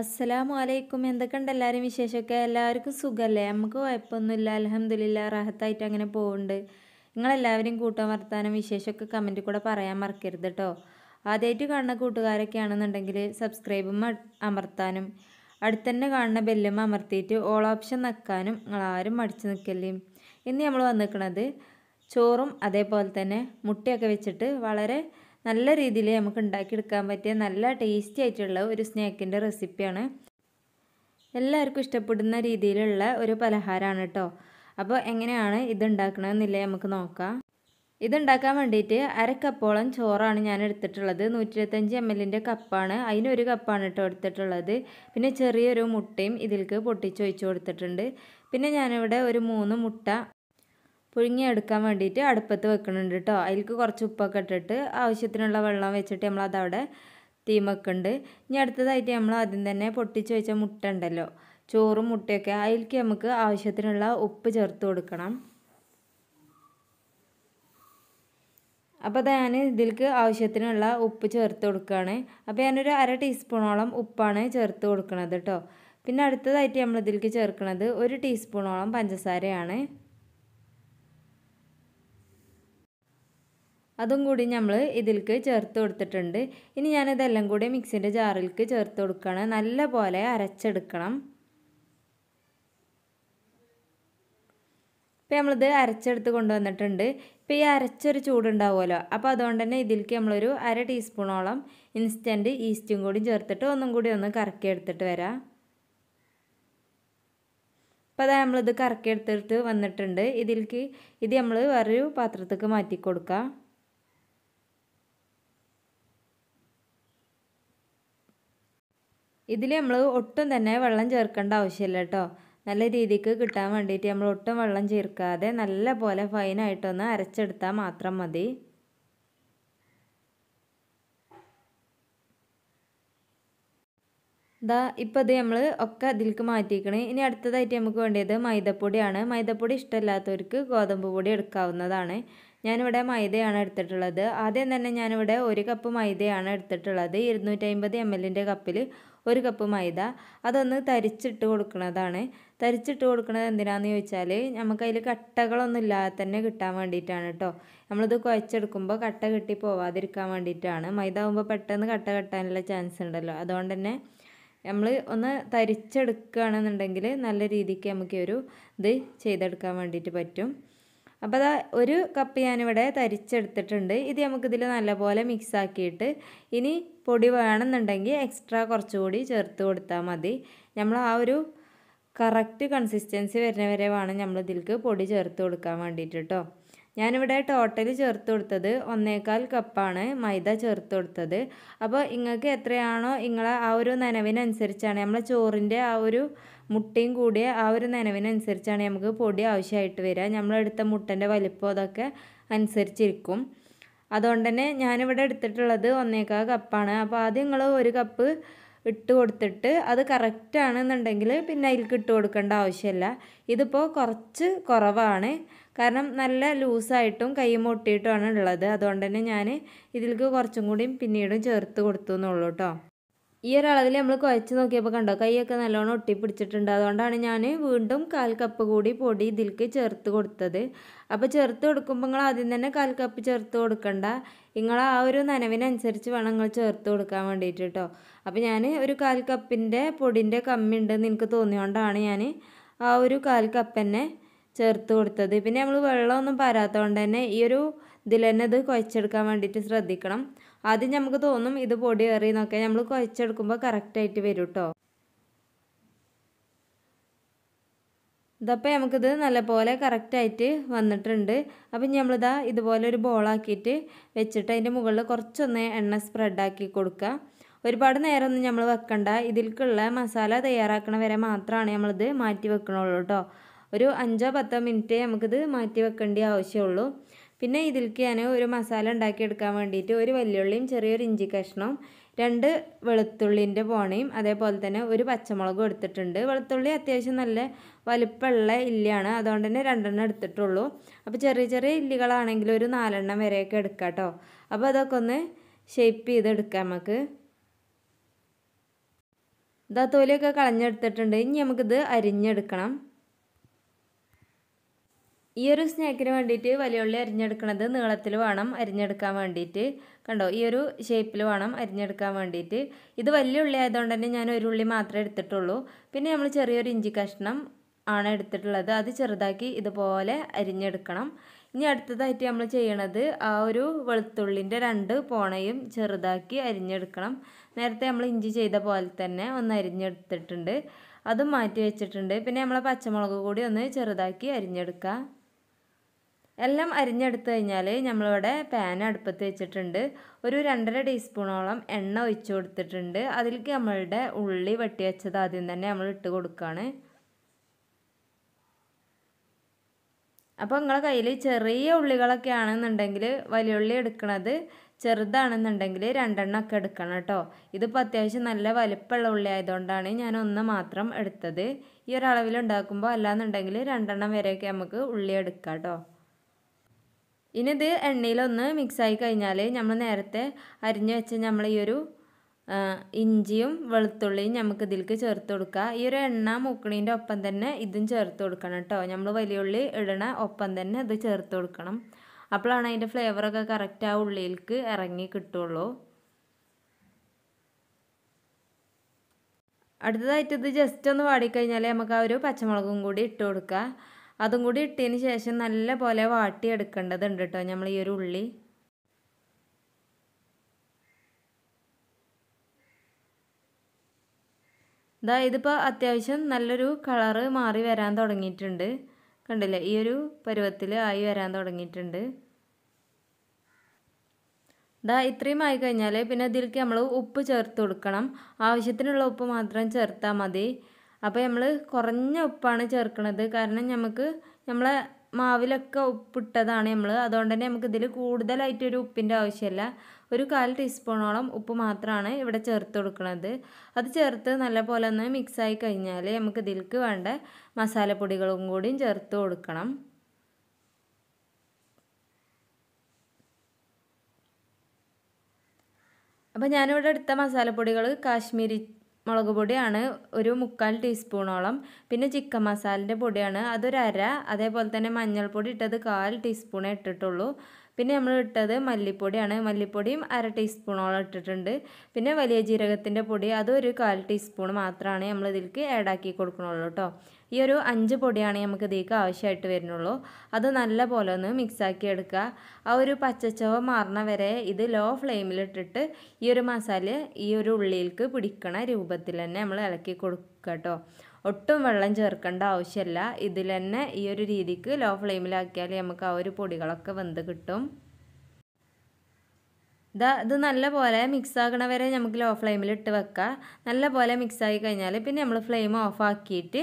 അസ്സലാമു അലൈക്കും എന്തൊക്കെയുണ്ട് എല്ലാവരും വിശേഷമൊക്കെ എല്ലാവർക്കും സുഖമല്ലേ നമുക്ക് കുഴപ്പമൊന്നുമില്ല അലഹമ്മദില്ല റഹത്തായിട്ട് അങ്ങനെ പോകുന്നുണ്ട് നിങ്ങളെല്ലാവരും കൂട്ടം വർത്താനം വിശേഷമൊക്കെ കമൻറ്റ് കൂടെ പറയാൻ മറക്കരുത് കേട്ടോ ആദ്യമായിട്ട് കാണുന്ന കൂട്ടുകാരൊക്കെ ആണെന്നുണ്ടെങ്കിൽ സബ്സ്ക്രൈബും അമർത്താനും അടുത്തന്നെ കാണുന്ന ബെല്ലും അമർത്തിയിട്ട് ഓൾ ഓപ്ഷൻ നിൽക്കാനും നിങ്ങളാരും മടിച്ച് നിൽക്കല്ലേ ഇന്ന് നമ്മൾ വന്നിരിക്കുന്നത് ചോറും അതേപോലെ തന്നെ മുട്ടയൊക്കെ വെച്ചിട്ട് വളരെ നല്ല രീതിയിൽ നമുക്ക് ഉണ്ടാക്കിയെടുക്കാൻ പറ്റിയ നല്ല ടേസ്റ്റി ആയിട്ടുള്ള ഒരു സ്നാക്കിൻ്റെ റെസിപ്പിയാണ് എല്ലാവർക്കും ഇഷ്ടപ്പെടുന്ന രീതിയിലുള്ള ഒരു പലഹാരമാണ് കേട്ടോ അപ്പോൾ എങ്ങനെയാണ് ഇത് നമുക്ക് നോക്കാം ഇതുണ്ടാക്കാൻ വേണ്ടിയിട്ട് അര ചോറാണ് ഞാൻ എടുത്തിട്ടുള്ളത് നൂറ്റി ഇരുപത്തഞ്ച് എം എല്ലിൻ്റെ കപ്പാണ് അതിനൊരു ഒരു കപ്പാണ് കേട്ടോ എടുത്തിട്ടുള്ളത് പിന്നെ ചെറിയൊരു മുട്ടയും ഇതിൽക്ക് പൊട്ടിച്ച് കൊടുത്തിട്ടുണ്ട് പിന്നെ ഞാനിവിടെ ഒരു മൂന്ന് മുട്ട പുഴുങ്ങിയെടുക്കാൻ വേണ്ടിയിട്ട് അടുപ്പത്ത് വെക്കണുണ്ട് കേട്ടോ അതിലേക്ക് കുറച്ച് ഉപ്പൊക്കെ ഇട്ടിട്ട് ആവശ്യത്തിനുള്ള വെള്ളം വെച്ചിട്ട് നമ്മൾ അതവിടെ തീ വെക്കുന്നുണ്ട് ഇനി അടുത്തതായിട്ട് നമ്മൾ ആദ്യം തന്നെ പൊട്ടിച്ച് വെച്ച മുട്ട ഉണ്ടല്ലോ ചോറും മുട്ടയൊക്കെ അതിലേക്ക് നമുക്ക് ആവശ്യത്തിനുള്ള ഉപ്പ് ചേർത്ത് കൊടുക്കണം അപ്പോൾ അതാ ഞാൻ ഇതിലേക്ക് ആവശ്യത്തിനുള്ള ഉപ്പ് ചേർത്ത് കൊടുക്കുകയാണ് അപ്പോൾ ഞാനൊരു അര ടീസ്പൂണോളം ഉപ്പാണ് ചേർത്ത് കൊടുക്കുന്നത് കേട്ടോ പിന്നെ അടുത്തതായിട്ട് നമ്മൾ ഇതിലേക്ക് ചേർക്കുന്നത് ഒരു ടീസ്പൂണോളം പഞ്ചസാരയാണ് അതും കൂടി നമ്മൾ ഇതിലേക്ക് ചേർത്ത് കൊടുത്തിട്ടുണ്ട് ഇനി ഞാനിതെല്ലാം കൂടി മിക്സിൻ്റെ ജാറിലേക്ക് ചേർത്ത് കൊടുക്കുകയാണ് നല്ല പോലെ അരച്ചെടുക്കണം ഇപ്പം നമ്മളിത് അരച്ചെടുത്ത് കൊണ്ടുവന്നിട്ടുണ്ട് ഇപ്പം ഈ അരച്ചൊരു ചൂടുണ്ടാവുമല്ലോ അപ്പോൾ അതുകൊണ്ട് തന്നെ ഇതിലേക്ക് നമ്മളൊരു അര ടീസ്പൂണോളം ഇൻസ്റ്റൻറ്റ് ഈസ്റ്റും കൂടി ചേർത്തിട്ട് ഒന്നും കൂടി ഒന്ന് കറക്കി എടുത്തിട്ട് വരാം അപ്പോൾ അതാ നമ്മളിത് കറക്കി എടുത്തിട്ട് വന്നിട്ടുണ്ട് ഇതിലേക്ക് ഇത് നമ്മൾ വേറൊരു പാത്രത്തേക്ക് മാറ്റി കൊടുക്കാം ഇതിൽ നമ്മൾ ഒട്ടും തന്നെ വെള്ളം ചേർക്കേണ്ട ആവശ്യമില്ല കേട്ടോ നല്ല രീതിക്ക് കിട്ടാൻ വേണ്ടിയിട്ട് നമ്മൾ ഒട്ടും വെള്ളം ചേർക്കാതെ നല്ല പോലെ ഫൈനായിട്ടൊന്ന് അരച്ചെടുത്താൽ മാത്രം മതി ദാ ഇപ്പോൾ ഇത് നമ്മൾ ഒക്കെ അതിലേക്ക് മാറ്റിയിരിക്കണേ ഇനി അടുത്തതായിട്ട് നമുക്ക് വേണ്ടത് മൈദപ്പൊടിയാണ് മൈദപ്പൊടി ഇഷ്ടമില്ലാത്തവർക്ക് ഗോതമ്പ് പൊടി എടുക്കാവുന്നതാണ് ഞാനിവിടെ മൈദയാണ് എടുത്തിട്ടുള്ളത് ആദ്യം തന്നെ ഞാനിവിടെ ഒരു കപ്പ് മൈദയാണ് എടുത്തിട്ടുള്ളത് ഇരുന്നൂറ്റി അമ്പത് എം എല്ലിൻ്റെ കപ്പിൽ ഒരു കപ്പ് മൈദ അതൊന്ന് തരിച്ചിട്ട് കൊടുക്കുന്നതാണ് തരിച്ചിട്ട് കൊടുക്കുന്നത് എന്തിനാണെന്ന് ചോദിച്ചാൽ അതിൽ കട്ടകളൊന്നും ഇല്ലാതെ തന്നെ കിട്ടാൻ വേണ്ടിയിട്ടാണ് കേട്ടോ നമ്മളിത് കുഴച്ചെടുക്കുമ്പോൾ കട്ട കിട്ടി പോവാതിരിക്കാൻ വേണ്ടിയിട്ടാണ് മൈദ ആകുമ്പോൾ പെട്ടെന്ന് കട്ട കെട്ടാനുള്ള ചാൻസ് ഉണ്ടല്ലോ അതുകൊണ്ട് തന്നെ നമ്മൾ ഒന്ന് തരിച്ചെടുക്കുകയാണെന്നുണ്ടെങ്കിൽ നല്ല രീതിക്ക് നമുക്ക് ഒരു ഇത് ചെയ്തെടുക്കാൻ വേണ്ടിയിട്ട് പറ്റും അപ്പോൾ അതാ ഒരു കപ്പ് ഞാനിവിടെ തരിച്ചെടുത്തിട്ടുണ്ട് ഇത് നമുക്കിതിൽ നല്ലപോലെ മിക്സ് ആക്കിയിട്ട് ഇനി പൊടി വേണമെന്നുണ്ടെങ്കിൽ എക്സ്ട്രാ കുറച്ചുകൂടി ചേർത്ത് കൊടുത്താൽ മതി നമ്മൾ ആ ഒരു കറക്റ്റ് കൺസിസ്റ്റൻസി വരുന്നവരെ വേണം നമ്മൾ പൊടി ചേർത്ത് കൊടുക്കാൻ വേണ്ടിയിട്ട് കേട്ടോ ഞാനിവിടെ ടോട്ടൽ ചേർത്ത് കൊടുത്തത് ഒന്നേകാൽ കപ്പാണ് മൈദ ചേർത്ത് കൊടുത്തത് അപ്പോൾ നിങ്ങൾക്ക് എത്രയാണോ നിങ്ങളെ ആ ഒരു നനവിനനുസരിച്ചാണ് നമ്മളെ ചോറിൻ്റെ ആ ഒരു മുട്ടയും കൂടിയ ആ ഒരു നനവിനനുസരിച്ചാണ് നമുക്ക് പൊടി ആവശ്യമായിട്ട് വരിക നമ്മളെടുത്ത മുട്ടൻ്റെ വലിപ്പം അതൊക്കെ അനുസരിച്ചിരിക്കും അതുകൊണ്ട് തന്നെ ഞാനിവിടെ എടുത്തിട്ടുള്ളത് ഒന്നേകാൽ കപ്പാണ് അപ്പോൾ ആദ്യം നിങ്ങൾ ഒരു കപ്പ് ഇട്ട് കൊടുത്തിട്ട് അത് കറക്റ്റാണെന്നുണ്ടെങ്കിൽ ആണെന്നുണ്ടെങ്കിൽ പിന്നെ അതിൽക്ക് ഇട്ട് കൊടുക്കേണ്ട ആവശ്യമില്ല ഇതിപ്പോൾ കുറച്ച് കുറവാണ് കാരണം നല്ല ലൂസായിട്ടും കൈ മുട്ടിയിട്ടുമാണ് ഉള്ളത് അതുകൊണ്ട് തന്നെ ഞാൻ ഇതിലേക്ക് കുറച്ചും കൂടി പിന്നീടും ചേർത്ത് കൊടുത്തു എന്നുള്ളൂ കേട്ടോ ഈ ഒരളവിൽ നമ്മൾ കുഴച്ച് നോക്കിയപ്പോൾ കണ്ടോ കൈയൊക്കെ നല്ലോണം ഒട്ടി പിടിച്ചിട്ടുണ്ട് അതുകൊണ്ടാണ് ഞാൻ വീണ്ടും കാൽ കപ്പ് കൂടി പൊടി ഇതിലേക്ക് ചേർത്ത് കൊടുത്തത് അപ്പോൾ ചേർത്ത് കൊടുക്കുമ്പോൾ നിങ്ങൾ ആദ്യം തന്നെ കാൽ കപ്പ് ചേർത്ത് കൊടുക്കണ്ട നിങ്ങൾ ആ ഒരു നനവിനനുസരിച്ച് വേണം നിങ്ങൾ ചേർത്ത് കൊടുക്കാൻ വേണ്ടിയിട്ട് കേട്ടോ അപ്പോൾ ഞാൻ ഒരു കാൽ കപ്പിൻ്റെ പൊടിൻ്റെ കമ്മിയുണ്ടെന്ന് എനിക്ക് തോന്നിയതുകൊണ്ടാണ് ഞാൻ ആ ഒരു കാൽ കപ്പ് തന്നെ ചേർത്ത് കൊടുത്തത് പിന്നെ നമ്മൾ വെള്ളമൊന്നും പാരാത്തതുകൊണ്ട് തന്നെ ഈ ഒരു ഇതിൽ തന്നെ ഇത് കുഴച്ചെടുക്കാൻ വേണ്ടിയിട്ട് ശ്രദ്ധിക്കണം ആദ്യം നമുക്ക് തോന്നും ഇത് പൊടി എന്നൊക്കെ നമ്മൾ കുഴച്ചെടുക്കുമ്പോൾ കറക്റ്റായിട്ട് വരും കേട്ടോ ഇതപ്പോൾ നമുക്കിത് നല്ലപോലെ കറക്റ്റായിട്ട് വന്നിട്ടുണ്ട് അപ്പം നമ്മളിതാ ഇതുപോലെ ഒരു ബോളാക്കിയിട്ട് വെച്ചിട്ട് അതിൻ്റെ മുകളിൽ കുറച്ചൊന്ന് എണ്ണ സ്പ്രെഡാക്കി കൊടുക്കുക ഒരുപാട് നേരമൊന്നും നമ്മൾ വെക്കണ്ട ഇതിലേക്കുള്ള മസാല തയ്യാറാക്കണ വരെ മാത്രമാണ് നമ്മളിത് മാറ്റി വെക്കണുള്ളൂ കേട്ടോ ഒരു അഞ്ചോ പത്തോ മിനിറ്റ് നമുക്കിത് മാറ്റി വെക്കേണ്ട ആവശ്യമുള്ളൂ പിന്നെ ഇതിലേക്ക് ഞാൻ ഒരു മസാല ഉണ്ടാക്കിയെടുക്കാൻ വേണ്ടിയിട്ട് ഒരു വലിയുള്ളിയും ചെറിയൊരു ഇഞ്ചി കഷ്ണവും രണ്ട് വെളുത്തുള്ളിൻ്റെ പോണയും അതേപോലെ തന്നെ ഒരു പച്ചമുളകും എടുത്തിട്ടുണ്ട് വെളുത്തുള്ളി അത്യാവശ്യം നല്ല വലുപ്പമുള്ള ഇല്ലിയാണ് അതുകൊണ്ട് തന്നെ രണ്ടെണ്ണം എടുത്തിട്ടുള്ളൂ അപ്പോൾ ചെറിയ ചെറിയ ഇല്ലികളാണെങ്കിൽ ഒരു നാലെണ്ണം വരെയൊക്കെ എടുക്കാം കേട്ടോ അപ്പോൾ അതൊക്കെ ഒന്ന് ഷേപ്പ് ചെയ്തെടുക്കാം നമുക്ക് ഇതാ തൊലിയൊക്കെ കളഞ്ഞെടുത്തിട്ടുണ്ട് ഇനി നമുക്കിത് അരിഞ്ഞെടുക്കണം ഈ ഒരു സ്നാക്കിന് വേണ്ടിയിട്ട് വലിയ ഉള്ളി അരിഞ്ഞെടുക്കണത് നീളത്തിൽ വേണം അരിഞ്ഞെടുക്കാൻ വേണ്ടിയിട്ട് കണ്ടോ ഈ ഒരു ഷേപ്പിൽ വേണം അരിഞ്ഞെടുക്കാൻ വേണ്ടിയിട്ട് ഇത് വലിയ ഉള്ളി ആയതുകൊണ്ട് തന്നെ ഞാൻ ഒരു ഉള്ളി മാത്രമേ എടുത്തിട്ടുള്ളൂ പിന്നെ നമ്മൾ ചെറിയൊരു ഇഞ്ചി കഷ്ണം ആണ് എടുത്തിട്ടുള്ളത് അത് ചെറുതാക്കി ഇതുപോലെ അരിഞ്ഞെടുക്കണം ഇനി അടുത്തതായിട്ട് നമ്മൾ ചെയ്യണത് ആ ഒരു വെളുത്തുള്ളിൻ്റെ രണ്ട് പോണയും ചെറുതാക്കി അരിഞ്ഞെടുക്കണം നേരത്തെ നമ്മൾ ഇഞ്ചി ചെയ്ത പോലെ തന്നെ ഒന്ന് അരിഞ്ഞെടുത്തിട്ടുണ്ട് അതും മാറ്റി വെച്ചിട്ടുണ്ട് പിന്നെ നമ്മളെ പച്ചമുളക് കൂടി ഒന്ന് ചെറുതാക്കി അരിഞ്ഞെടുക്കാം എല്ലാം അരിഞ്ഞെടുത്ത് കഴിഞ്ഞാൽ നമ്മളിവിടെ പാൻ അടുപ്പത്ത് വെച്ചിട്ടുണ്ട് ഒരു രണ്ടര ടീസ്പൂണോളം എണ്ണ ഒഴിച്ചു കൊടുത്തിട്ടുണ്ട് അതിലേക്ക് നമ്മളുടെ ഉള്ളി വെട്ടി വെച്ചത് ആദ്യം തന്നെ നമ്മൾ ഇട്ട് കൊടുക്കുകയാണ് അപ്പോൾ നിങ്ങളെ കയ്യിൽ ചെറിയ ഉള്ളികളൊക്കെ ആണെന്നുണ്ടെങ്കിൽ വലിയ ഉള്ളി എടുക്കണത് ചെറുതാണെന്നുണ്ടെങ്കിൽ രണ്ടെണ്ണം ഒക്കെ എടുക്കണം കേട്ടോ ഇതിപ്പോൾ അത്യാവശ്യം നല്ല വലിപ്പമുള്ള ഉള്ളി ആയതുകൊണ്ടാണ് ഞാൻ ഒന്ന് മാത്രം എടുത്തത് ഈ ഒരളവിൽ ഉണ്ടാക്കുമ്പോൾ അല്ലാന്നുണ്ടെങ്കിൽ രണ്ടെണ്ണം വരെയൊക്കെ നമുക്ക് ഉള്ളി എടുക്കാം കേട്ടോ ഇനി ഇത് എണ്ണയിലൊന്ന് മിക്സായി കഴിഞ്ഞാൽ നമ്മൾ നേരത്തെ അരിഞ്ഞു വെച്ച നമ്മൾ ഈ ഒരു ഇഞ്ചിയും വെളുത്തുള്ളിയും നമുക്ക് ഇതിലേക്ക് ചേർത്ത് കൊടുക്കുക ഈ ഒരു എണ്ണ മുക്കണീൻ്റെ ഒപ്പം തന്നെ ഇതും ചേർത്ത് കൊടുക്കണം കേട്ടോ നമ്മൾ വലിയ ഉള്ളി ഇടണ ഒപ്പം തന്നെ ഇത് ചേർത്ത് കൊടുക്കണം അപ്പോഴാണ് അതിൻ്റെ ഫ്ലേവറൊക്കെ കറക്റ്റ് ആ ഉള്ളിയിലേക്ക് ഇറങ്ങി കിട്ടുള്ളൂ അടുത്തതായിട്ട് ഇത് ജസ്റ്റ് ഒന്ന് വാടിക്കഴിഞ്ഞാൽ നമുക്ക് ആ ഒരു പച്ചമുളകും കൂടി ഇട്ട് കൊടുക്കുക അതും കൂടി ഇട്ടതിന് ശേഷം നല്ല പോലെ വാട്ടിയെടുക്കേണ്ടതുണ്ട് കേട്ടോ നമ്മൾ ഈ ഒരു ഉള്ളി ഇതാ ഇതിപ്പോൾ അത്യാവശ്യം നല്ലൊരു കളറ് മാറി വരാൻ തുടങ്ങിയിട്ടുണ്ട് കണ്ടില്ലേ ഈ ഒരു പരുവത്തിൽ ആയി വരാൻ തുടങ്ങിയിട്ടുണ്ട് ഇതാ ഇത്രയും ആയി കഴിഞ്ഞാൽ പിന്നെ ഇതിലേക്ക് നമ്മൾ ഉപ്പ് ചേർത്ത് കൊടുക്കണം ആവശ്യത്തിനുള്ള ഉപ്പ് മാത്രം ചേർത്താൽ മതി അപ്പോൾ നമ്മൾ കുറഞ്ഞ ഉപ്പാണ് ചേർക്കുന്നത് കാരണം നമുക്ക് നമ്മളെ മാവിലൊക്കെ ഉപ്പിട്ടതാണ് നമ്മൾ അതുകൊണ്ട് തന്നെ നമുക്ക് ഇതിൽ കൂടുതലായിട്ടൊരു ഉപ്പിൻ്റെ ആവശ്യമില്ല ഒരു കാൽ ടീസ്പൂണോളം ഉപ്പ് മാത്രമാണ് ഇവിടെ ചേർത്ത് കൊടുക്കുന്നത് അത് ചേർത്ത് നല്ലപോലെ ഒന്ന് മിക്സായി കഴിഞ്ഞാൽ നമുക്ക് ഇതിൽക്ക് വേണ്ട മസാലപ്പൊടികളും കൂടിയും ചേർത്ത് കൊടുക്കണം അപ്പോൾ ഞാനിവിടെ എടുത്ത മസാലപ്പൊടികൾ കാശ്മീരി മുളക് പൊടിയാണ് ഒരു മുക്കാൽ ടീസ്പൂണോളം പിന്നെ ചിക്കൻ മസാലൻ്റെ പൊടിയാണ് അതൊരര അതേപോലെ തന്നെ മഞ്ഞൾപ്പൊടി ഇട്ടത് കാൽ ടീസ്പൂണേ ഇട്ടിട്ടുള്ളൂ പിന്നെ നമ്മൾ ഇട്ടത് മല്ലിപ്പൊടിയാണ് മല്ലിപ്പൊടിയും അര ടീസ്പൂണോളം ഇട്ടിട്ടുണ്ട് പിന്നെ വലിയ ജീരകത്തിൻ്റെ പൊടി അതും ഒരു കാൽ ടീസ്പൂൺ മാത്രമാണ് നമ്മൾ ഇതിലേക്ക് ആഡാക്കി കൊടുക്കണുള്ളൂ കേട്ടോ ഈ ഒരു അഞ്ച് പൊടിയാണ് നമുക്ക് ഇതിലേക്ക് ആവശ്യമായിട്ട് വരുന്നുള്ളൂ അത് നല്ല പോലെ ഒന്ന് മിക്സാക്കി എടുക്കുക ആ ഒരു പച്ചച്ചവ മാറണ വരെ ഇത് ലോ ഫ്ലെയിമിലിട്ടിട്ട് ഈ ഒരു മസാല ഈ ഒരു ഉള്ളിയിലേക്ക് പിടിക്കണ രൂപത്തിൽ തന്നെ നമ്മൾ ഇളക്കി കൊടുക്കുക കേട്ടോ ഒട്ടും വെള്ളം ചേർക്കേണ്ട ആവശ്യമില്ല ഇതിൽ തന്നെ ഈ ഒരു രീതിക്ക് ലോ ഫ്ലെയിമിലാക്കിയാൽ നമുക്ക് ആ ഒരു പൊടികളൊക്കെ വെന്ത് കിട്ടും ഇതാ ഇത് നല്ല പോലെ മിക്സ് ആകണ വരെ നമുക്ക് ലോ ഫ്ലെയിമിൽ ഇട്ട് വെക്കാം നല്ല പോലെ മിക്സ് ആയി കഴിഞ്ഞാൽ പിന്നെ നമ്മൾ ഫ്ലെയിം ഓഫ് ആക്കിയിട്ട്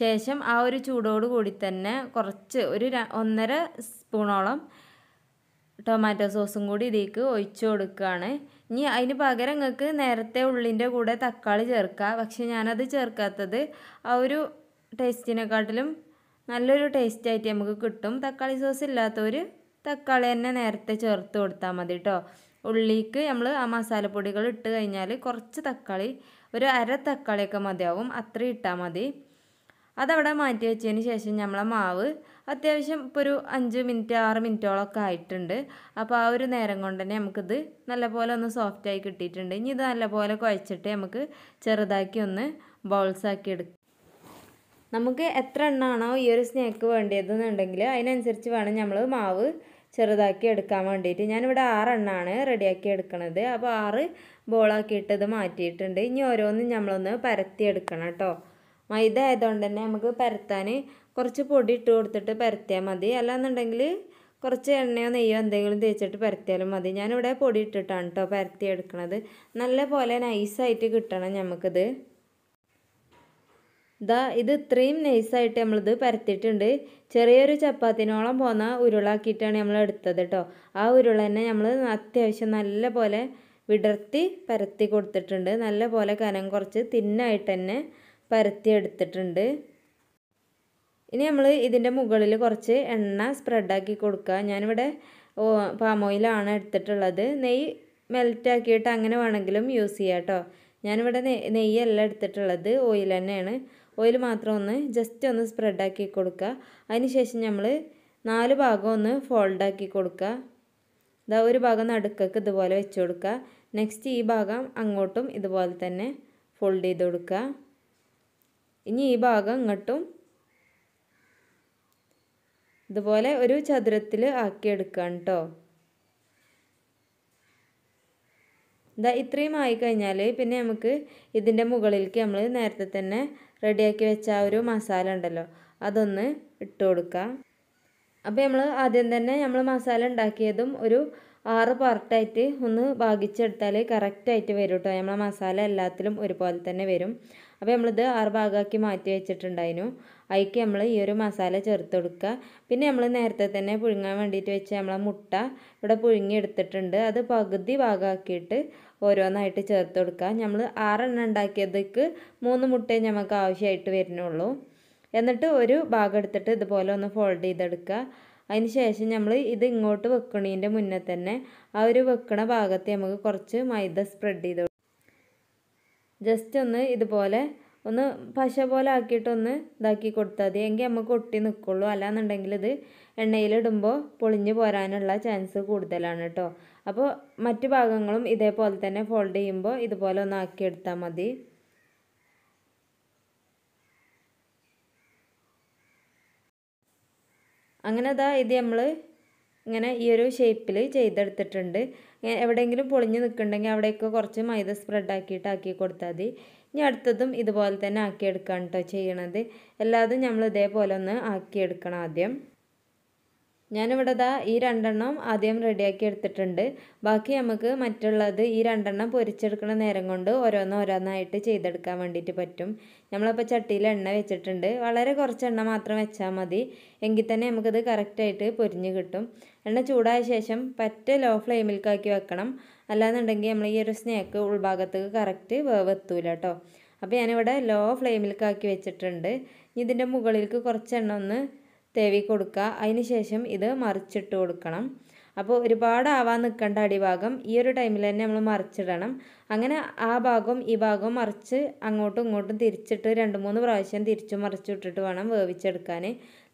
ശേഷം ആ ഒരു ചൂടോട് കൂടി തന്നെ കുറച്ച് ഒരു ഒന്നര സ്പൂണോളം ടൊമാറ്റോ സോസും കൂടി ഇതിലേക്ക് ഒഴിച്ചു കൊടുക്കുകയാണ് ഇനി അതിന് പകരം നിങ്ങൾക്ക് നേരത്തെ ഉള്ളിൻ്റെ കൂടെ തക്കാളി ചേർക്കുക പക്ഷെ ഞാനത് ചേർക്കാത്തത് ആ ഒരു ടേസ്റ്റിനെക്കാട്ടിലും നല്ലൊരു ടേസ്റ്റായിട്ട് നമുക്ക് കിട്ടും തക്കാളി സോസ് ഇല്ലാത്തവർ തക്കാളി തന്നെ നേരത്തെ ചേർത്ത് കൊടുത്താൽ മതി കേട്ടോ ഉള്ളിക്ക് നമ്മൾ ആ മസാലപ്പൊടികൾ ഇട്ട് കഴിഞ്ഞാൽ കുറച്ച് തക്കാളി ഒരു അര തക്കാളിയൊക്കെ മതിയാവും അത്രയും ഇട്ടാൽ മതി അതവിടെ മാറ്റി വെച്ചതിന് ശേഷം നമ്മളെ മാവ് അത്യാവശ്യം ഇപ്പോൾ ഒരു അഞ്ച് മിനിറ്റ് ആറ് മിനിറ്റോളൊക്കെ ആയിട്ടുണ്ട് അപ്പോൾ ആ ഒരു നേരം കൊണ്ട് തന്നെ നമുക്കിത് നല്ലപോലെ ഒന്ന് സോഫ്റ്റായി കിട്ടിയിട്ടുണ്ട് ഇനി ഇത് നല്ലപോലെ കുഴച്ചിട്ട് നമുക്ക് ചെറുതാക്കി ഒന്ന് ബൗൾസാക്കി എടുക്കാം നമുക്ക് എത്ര എണ്ണാണോ ഈ ഒരു സ്നാക്ക് വേണ്ടിയതെന്നുണ്ടെങ്കിൽ അതിനനുസരിച്ച് വേണം നമ്മൾ മാവ് ചെറുതാക്കി എടുക്കാൻ വേണ്ടിയിട്ട് ഞാനിവിടെ ആറെണ്ണമാണ് റെഡിയാക്കി എടുക്കണത് അപ്പോൾ ആറ് ബോളാക്കിയിട്ടത് മാറ്റിയിട്ടുണ്ട് ഇനി ഓരോന്നും നമ്മളൊന്ന് പരത്തി എടുക്കണം കേട്ടോ മൈദ ആയതുകൊണ്ട് തന്നെ നമുക്ക് പരത്താൻ കുറച്ച് പൊടി ഇട്ട് കൊടുത്തിട്ട് പരത്തിയാൽ മതി അല്ലാന്നുണ്ടെങ്കിൽ കുറച്ച് എണ്ണയോ നെയ്യോ എന്തെങ്കിലും തേച്ചിട്ട് പരത്തിയാലും മതി ഞാനിവിടെ പൊടി ഇട്ടിട്ടാണ് കേട്ടോ പരത്തി എടുക്കണത് നല്ല പോലെ നൈസായിട്ട് കിട്ടണം നമുക്കിത് ഇതാ ഇത് ഇത്രയും നൈസായിട്ട് നമ്മളിത് പരത്തിയിട്ടുണ്ട് ചെറിയൊരു ചപ്പാത്തിനോളം പോകുന്ന ഉരുളാക്കിയിട്ടാണ് നമ്മൾ എടുത്തത് കേട്ടോ ആ ഉരുള തന്നെ നമ്മൾ അത്യാവശ്യം നല്ല പോലെ വിടർത്തി പരത്തി കൊടുത്തിട്ടുണ്ട് നല്ല പോലെ കനം കുറച്ച് തിന്നായിട്ട് തന്നെ പരത്തിയെടുത്തിട്ടുണ്ട് ഇനി നമ്മൾ ഇതിൻ്റെ മുകളിൽ കുറച്ച് എണ്ണ സ്പ്രെഡാക്കി കൊടുക്കുക ഞാനിവിടെ പാം ഓയിലാണ് എടുത്തിട്ടുള്ളത് നെയ്യ് മെൽറ്റാക്കിയിട്ട് അങ്ങനെ വേണമെങ്കിലും യൂസ് ചെയ്യാം കേട്ടോ ഞാനിവിടെ നെയ്യല്ല എടുത്തിട്ടുള്ളത് ഓയിൽ തന്നെയാണ് ഓയിൽ മാത്രം ഒന്ന് ജസ്റ്റ് ഒന്ന് സ്പ്രെഡാക്കി കൊടുക്കുക അതിനുശേഷം നമ്മൾ നാല് ഭാഗം ഒന്ന് ഫോൾഡാക്കി കൊടുക്കുക ഇതാ ഒരു ഭാഗം നടുക്കൊക്കെ ഇതുപോലെ വെച്ച് കൊടുക്കുക നെക്സ്റ്റ് ഈ ഭാഗം അങ്ങോട്ടും ഇതുപോലെ തന്നെ ഫോൾഡ് ചെയ്ത് കൊടുക്കുക ഇനി ഈ ഭാഗം ഇങ്ങോട്ടും ഇതുപോലെ ഒരു ചതുരത്തിൽ ആക്കിയെടുക്കാം കേട്ടോ എന്താ ഇത്രയും ആയിക്കഴിഞ്ഞാൽ പിന്നെ നമുക്ക് ഇതിൻ്റെ മുകളിലേക്ക് നമ്മൾ നേരത്തെ തന്നെ റെഡിയാക്കി വെച്ച ആ ഒരു മസാല ഉണ്ടല്ലോ അതൊന്ന് ഇട്ട് കൊടുക്കാം അപ്പോൾ നമ്മൾ ആദ്യം തന്നെ നമ്മൾ മസാല ഉണ്ടാക്കിയതും ഒരു ആറ് പാർട്ടായിട്ട് ഒന്ന് ഭാഗിച്ചെടുത്താൽ കറക്റ്റായിട്ട് വരും കേട്ടോ നമ്മളെ മസാല എല്ലാത്തിലും ഒരുപോലെ തന്നെ വരും അപ്പോൾ നമ്മളിത് ആറ് ഭാഗമാക്കി മാറ്റി വെച്ചിട്ടുണ്ടായിരുന്നു അതിലേക്ക് നമ്മൾ ഈ ഒരു മസാല ചേർത്ത് കൊടുക്കുക പിന്നെ നമ്മൾ നേരത്തെ തന്നെ പുഴുങ്ങാൻ വേണ്ടിയിട്ട് വെച്ച നമ്മളെ മുട്ട ഇവിടെ പുഴുങ്ങി എടുത്തിട്ടുണ്ട് അത് പകുതി ഭാഗമാക്കിയിട്ട് ഓരോന്നായിട്ട് ചേർത്ത് കൊടുക്കുക നമ്മൾ ആറെണ്ണം ഉണ്ടാക്കിയതിക്ക് മൂന്ന് മുട്ടയും നമുക്ക് ആവശ്യമായിട്ട് വരുന്നുള്ളൂ എന്നിട്ട് ഒരു ഭാഗം എടുത്തിട്ട് ഇതുപോലെ ഒന്ന് ഫോൾഡ് ചെയ്തെടുക്കുക അതിന് ശേഷം നമ്മൾ ഇത് ഇങ്ങോട്ട് വെക്കണതിൻ്റെ മുന്നേ തന്നെ ആ ഒരു വെക്കണ ഭാഗത്ത് നമുക്ക് കുറച്ച് മൈദ സ്പ്രെഡ് ചെയ്ത് ജസ്റ്റ് ഒന്ന് ഇതുപോലെ ഒന്ന് പശ പോലെ ആക്കിയിട്ടൊന്ന് ഇതാക്കി കൊടുത്താൽ മതി എങ്കിൽ നമുക്ക് ഒട്ടി നിൽക്കുള്ളൂ അല്ലാന്നുണ്ടെങ്കിൽ ഇത് എണ്ണയിലിടുമ്പോൾ പൊളിഞ്ഞു പോരാനുള്ള ചാൻസ് കൂടുതലാണ് കേട്ടോ അപ്പോൾ മറ്റു ഭാഗങ്ങളും ഇതേപോലെ തന്നെ ഫോൾഡ് ചെയ്യുമ്പോൾ ഇതുപോലെ ഒന്ന് ആക്കിയെടുത്താൽ മതി അങ്ങനെ അതാ ഇത് നമ്മൾ ഇങ്ങനെ ഈ ഒരു ഷേപ്പിൽ ചെയ്തെടുത്തിട്ടുണ്ട് എവിടെയെങ്കിലും പൊളിഞ്ഞ് നിൽക്കുന്നുണ്ടെങ്കിൽ അവിടെയൊക്കെ കുറച്ച് മൈദ സ്പ്രെഡ് ആക്കിയിട്ട് ആക്കി കൊടുത്താൽ മതി ഇനി അടുത്തതും ഇതുപോലെ തന്നെ ആക്കിയെടുക്കുകയാണ് കേട്ടോ ചെയ്യണത് എല്ലാതും നമ്മൾ ഇതേപോലെ ഒന്ന് ആക്കിയെടുക്കണം ആദ്യം ഞാനിവിടെ ദാ ഈ രണ്ടെണ്ണം ആദ്യം റെഡിയാക്കി എടുത്തിട്ടുണ്ട് ബാക്കി നമുക്ക് മറ്റുള്ളത് ഈ രണ്ടെണ്ണം പൊരിച്ചെടുക്കുന്ന നേരം കൊണ്ട് ഓരോന്ന് ഓരോന്നായിട്ട് ചെയ്തെടുക്കാൻ വേണ്ടിയിട്ട് പറ്റും നമ്മളപ്പോൾ ചട്ടിയിൽ എണ്ണ വെച്ചിട്ടുണ്ട് വളരെ കുറച്ച് എണ്ണ മാത്രം വെച്ചാൽ മതി എങ്കിൽ തന്നെ നമുക്കിത് കറക്റ്റായിട്ട് പൊരിഞ്ഞ് കിട്ടും എണ്ണ ചൂടായ ശേഷം പറ്റ ലോ ഫ്ലെയിമിൽക്കാക്കി വെക്കണം അല്ലാന്നുണ്ടെങ്കിൽ നമ്മൾ ഈ ഒരു സ്നേക്ക് ഉൾഭാഗത്തേക്ക് കറക്റ്റ് വേവെത്തൂല കേട്ടോ അപ്പോൾ ഞാനിവിടെ ലോ ഫ്ലെയിമിൽക്കാക്കി വെച്ചിട്ടുണ്ട് ഇതിൻ്റെ മുകളിലേക്ക് കുറച്ച് എണ്ണ ഒന്ന് തേവി കൊടുക്കുക അതിന് ശേഷം ഇത് മറിച്ചിട്ട് കൊടുക്കണം അപ്പോൾ ഒരുപാട് ആവാൻ നിൽക്കേണ്ട അടിഭാഗം ഈ ഒരു ടൈമിൽ തന്നെ നമ്മൾ മറിച്ചിടണം അങ്ങനെ ആ ഭാഗവും ഈ ഭാഗവും മറിച്ച് അങ്ങോട്ടും ഇങ്ങോട്ടും തിരിച്ചിട്ട് രണ്ട് മൂന്ന് പ്രാവശ്യം തിരിച്ചും മറിച്ചിട്ടിട്ട് വേണം വേവിച്ചെടുക്കാൻ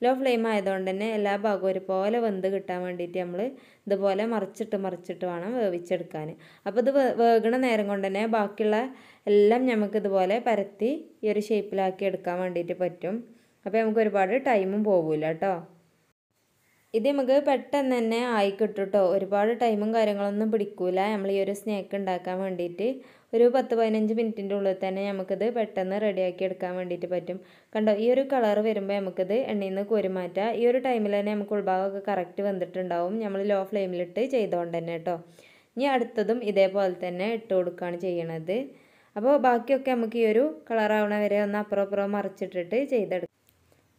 ലോ ഫ്ലെയിം ആയതുകൊണ്ട് തന്നെ എല്ലാ ഭാഗവും ഒരുപോലെ വെന്ത് കിട്ടാൻ വേണ്ടിയിട്ട് നമ്മൾ ഇതുപോലെ മറിച്ചിട്ട് മറിച്ചിട്ട് വേണം വേവിച്ചെടുക്കാൻ അപ്പോൾ ഇത് വേകണ നേരം കൊണ്ട് തന്നെ ബാക്കിയുള്ള എല്ലാം നമുക്ക് ഇതുപോലെ പരത്തി ഈ ഒരു ഷേപ്പിലാക്കി എടുക്കാൻ വേണ്ടിയിട്ട് പറ്റും അപ്പോൾ നമുക്ക് ഒരുപാട് ടൈമും പോകില്ല കേട്ടോ ഇത് നമുക്ക് പെട്ടെന്ന് തന്നെ ആയി കിട്ടുട്ടോ ഒരുപാട് ടൈമും കാര്യങ്ങളൊന്നും പിടിക്കൂല നമ്മൾ ഈ ഒരു സ്നാക്ക് ഉണ്ടാക്കാൻ വേണ്ടിയിട്ട് ഒരു പത്ത് പതിനഞ്ച് മിനിറ്റിൻ്റെ ഉള്ളിൽ തന്നെ നമുക്കിത് പെട്ടെന്ന് റെഡിയാക്കി എടുക്കാൻ വേണ്ടിയിട്ട് പറ്റും കണ്ടോ ഈ ഒരു കളർ വരുമ്പോൾ നമുക്കിത് എണ്ണയിൽ നിന്ന് കോരിമാറ്റാം ഈ ഒരു ടൈമിൽ തന്നെ നമുക്ക് ഉൾഭാഗമൊക്കെ കറക്റ്റ് വന്നിട്ടുണ്ടാവും നമ്മൾ ലോ ഫ്ലെയിമിലിട്ട് ചെയ്തുകൊണ്ട് തന്നെ കേട്ടോ ഇനി അടുത്തതും ഇതേപോലെ തന്നെ ഇട്ട് കൊടുക്കുകയാണ് ചെയ്യണത് അപ്പോൾ ബാക്കിയൊക്കെ നമുക്ക് ഈ ഒരു കളറാവണ വരെ ഒന്ന് അപ്പുറം അപ്പുറം മറിച്ചിട്ടിട്ട് ചെയ്തെടുക്കാം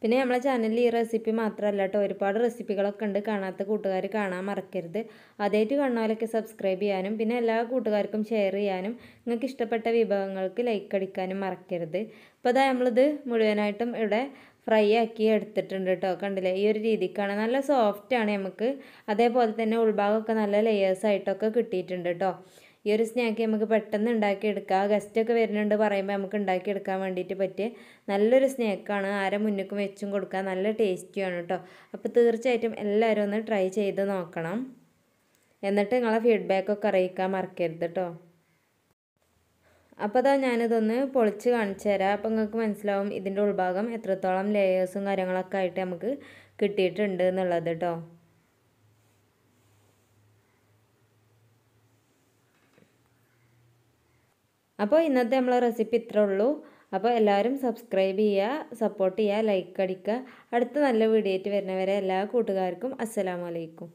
പിന്നെ നമ്മളെ ചാനലിൽ ഈ റെസിപ്പി മാത്രമല്ല കേട്ടോ ഒരുപാട് റെസിപ്പികളൊക്കെ ഉണ്ട് കാണാത്ത കൂട്ടുകാർ കാണാൻ മറക്കരുത് അതായിട്ട് കാണുന്നവരൊക്കെ സബ്സ്ക്രൈബ് ചെയ്യാനും പിന്നെ എല്ലാ കൂട്ടുകാർക്കും ഷെയർ ചെയ്യാനും നിങ്ങൾക്ക് ഇഷ്ടപ്പെട്ട വിഭവങ്ങൾക്ക് ലൈക്ക് അടിക്കാനും മറക്കരുത് അപ്പോൾ അതാ നമ്മളിത് മുഴുവനായിട്ടും ഇവിടെ ഫ്രൈ ആക്കി എടുത്തിട്ടുണ്ട് കേട്ടോ കണ്ടില്ലേ ഈ ഒരു രീതിക്കാണ് നല്ല സോഫ്റ്റാണ് നമുക്ക് അതേപോലെ തന്നെ ഉൾഭാഗമൊക്കെ നല്ല ലെയേഴ്സായിട്ടൊക്കെ കിട്ടിയിട്ടുണ്ട് കേട്ടോ ഈ ഒരു സ്നാക്ക് നമുക്ക് പെട്ടെന്ന് ഉണ്ടാക്കിയെടുക്കാം ഗസ്റ്റൊക്കെ വരുന്നുണ്ട് പറയുമ്പോൾ നമുക്ക് ഉണ്ടാക്കിയെടുക്കാൻ വേണ്ടിയിട്ട് പറ്റിയ നല്ലൊരു സ്നാക്കാണ് ആരെ മുന്നിക്കും വെച്ചും കൊടുക്കുക നല്ല ടേസ്റ്റിയാണ് കേട്ടോ അപ്പോൾ തീർച്ചയായിട്ടും എല്ലാവരും ഒന്ന് ട്രൈ ചെയ്ത് നോക്കണം എന്നിട്ട് നിങ്ങളെ ഫീഡ്ബാക്കൊക്കെ അറിയിക്കാൻ മറക്കരുത് കേട്ടോ അപ്പോൾ അതാ ഞാനിതൊന്ന് പൊളിച്ച് കാണിച്ചു തരാം അപ്പോൾ നിങ്ങൾക്ക് മനസ്സിലാവും ഇതിൻ്റെ ഉൾഭാഗം എത്രത്തോളം ലേയേഴ്സും കാര്യങ്ങളൊക്കെ ആയിട്ട് നമുക്ക് കിട്ടിയിട്ടുണ്ട് എന്നുള്ളത് കേട്ടോ അപ്പോൾ ഇന്നത്തെ നമ്മളെ റെസിപ്പി ഇത്രേ ഉള്ളൂ അപ്പോൾ എല്ലാവരും സബ്സ്ക്രൈബ് ചെയ്യുക സപ്പോർട്ട് ചെയ്യുക ലൈക്ക് അടിക്കുക അടുത്ത നല്ല വീഡിയോ ആയിട്ട് വരുന്നവരെ എല്ലാ കൂട്ടുകാർക്കും അസ്സലാമലൈക്കും